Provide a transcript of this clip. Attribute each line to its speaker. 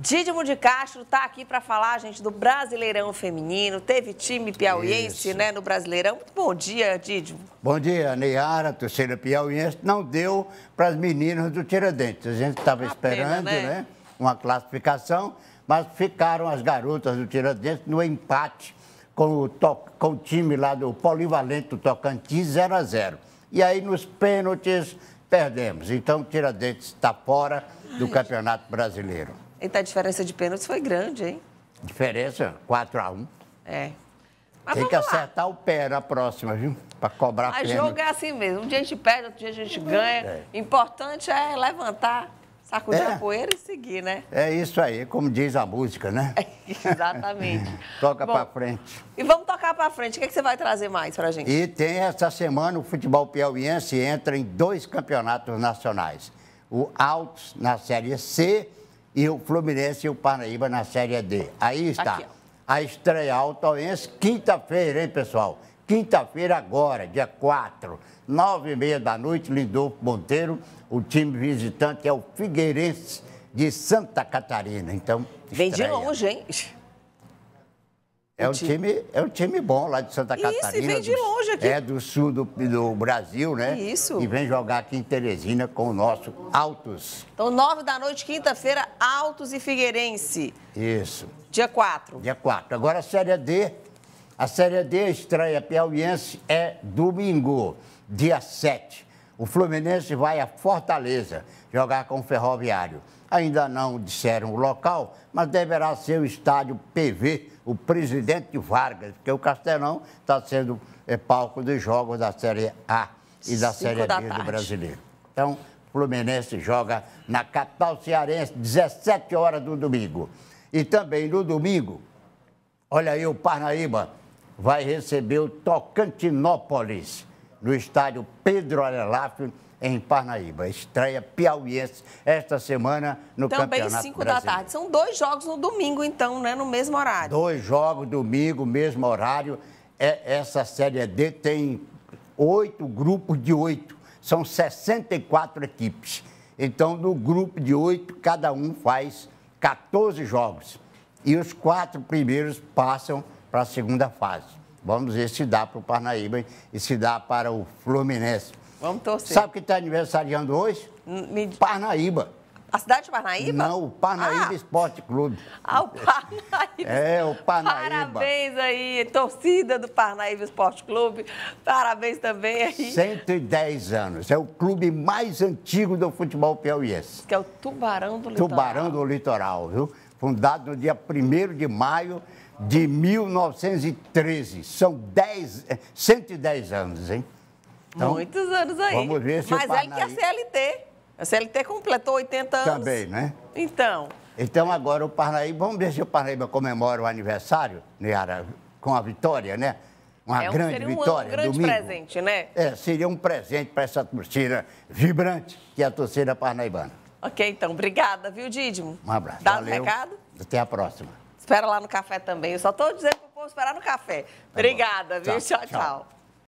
Speaker 1: Didimo de Castro está aqui para falar, gente, do Brasileirão Feminino. Teve time piauiense, Isso. né, no Brasileirão. Muito bom dia, Didimo.
Speaker 2: Bom dia, Neiara, torcida piauiense. Não deu para as meninas do Tiradentes. A gente estava esperando, pena, né? né? uma classificação, mas ficaram as garotas do Tiradentes no empate com o, to... com o time lá do Polivalente do Tocantins, 0 a 0 E aí, nos pênaltis, perdemos. Então, o Tiradentes está fora do Ai. Campeonato Brasileiro.
Speaker 1: Eita, tá, a diferença de pênalti foi grande, hein?
Speaker 2: Diferença, 4x1.
Speaker 1: É. Mas Tem que
Speaker 2: acertar lá. o pé na próxima, viu? Para cobrar Mas pênalti. jogo
Speaker 1: é assim mesmo. Um dia a gente perde, outro dia a gente ganha. É. importante é levantar, sacudir é. a poeira e seguir, né? É
Speaker 2: isso aí, como diz a música, né? É,
Speaker 1: exatamente.
Speaker 2: Toca para frente.
Speaker 1: E vamos tocar para frente. O que, é que você vai trazer mais para gente? E
Speaker 2: tem essa semana o futebol piauiense entra em dois campeonatos nacionais. O Altos na Série C e o Fluminense e o Paraíba na Série D. Aí tá está. Aqui, a estreia Altoense, quinta-feira, hein, pessoal? Quinta-feira agora, dia 4, nove e meia da noite, Lindolfo Monteiro. O time visitante é o Figueirense de Santa Catarina. Então, estreia. Vem de longe, hein? É um, time, é um time bom lá de Santa Catarina. Isso, vem de longe aqui. É do sul do, do, Brasil, né? Isso. E vem jogar aqui em Teresina com o nosso Altos.
Speaker 1: Então, nove da noite, quinta-feira, Altos e Figueirense.
Speaker 2: Isso. Dia 4. Dia 4. Agora a Série D. A Série D, estreia piauiense, é domingo, dia 7. O Fluminense vai a Fortaleza jogar com o Ferroviário. Ainda não disseram o local, mas deverá ser o estádio PV, o presidente Vargas, porque o Castelão está sendo é, palco dos jogos da Série A e da Cinco Série B do brasileiro. Então, Fluminense joga na capital cearense, 17 horas do domingo. E também no domingo, olha aí, o Parnaíba vai receber o Tocantinópolis no estádio Pedro Arelafio, em Parnaíba. Estreia piauiense esta semana no Também Campeonato Também 5 da tarde.
Speaker 1: São dois jogos no domingo, então, né? No mesmo horário.
Speaker 2: Dois jogos, domingo, mesmo horário. É, essa Série D tem oito grupos de oito. São 64 equipes. Então, no grupo de oito, cada um faz 14 jogos. E os quatro primeiros passam para a segunda fase. Vamos ver se dá para o Parnaíba e se dá para o Fluminense.
Speaker 1: Vamos torcer. Sabe
Speaker 2: que está aniversariando hoje? Hum, me... Parnaíba.
Speaker 1: A cidade de Parnaíba? Não,
Speaker 2: o Parnaíba ah. Esporte Clube. Ah,
Speaker 1: o Parnaíba. É, o Parnaíba. Parabéns aí, torcida do Parnaíba Esporte Clube. Parabéns também aí.
Speaker 2: 110 anos. É o clube mais antigo do futebol piauiense. Que
Speaker 1: é o Tubarão do Litoral. Tubarão
Speaker 2: do Litoral, viu? fundado no dia 1 de maio de 1913. São 10, 110 eh, anos, hein? Então, Muitos
Speaker 1: anos aí. Vamos ver se Mas o Parnaíba... é que a CLT. A CLT completou 80 anos. Também, né? Então.
Speaker 2: Então, agora o Parnaíba, vamos ver se o Parnaíba comemora o aniversário, Neara, com a vitória, né? Uma é um, grande seria um, vitória. Um grande domingo.
Speaker 1: presente, né? É,
Speaker 2: seria um presente para essa torcida vibrante, que é a torcida parnaibana.
Speaker 1: Ok, então. Obrigada, viu, Didimo? Um
Speaker 2: abraço. Dá Valeu. um recado? Até a próxima.
Speaker 1: Espera lá no café também. Eu só estou dizendo para o povo esperar no café. Tá Obrigada, bom. viu? tchau. tchau. tchau.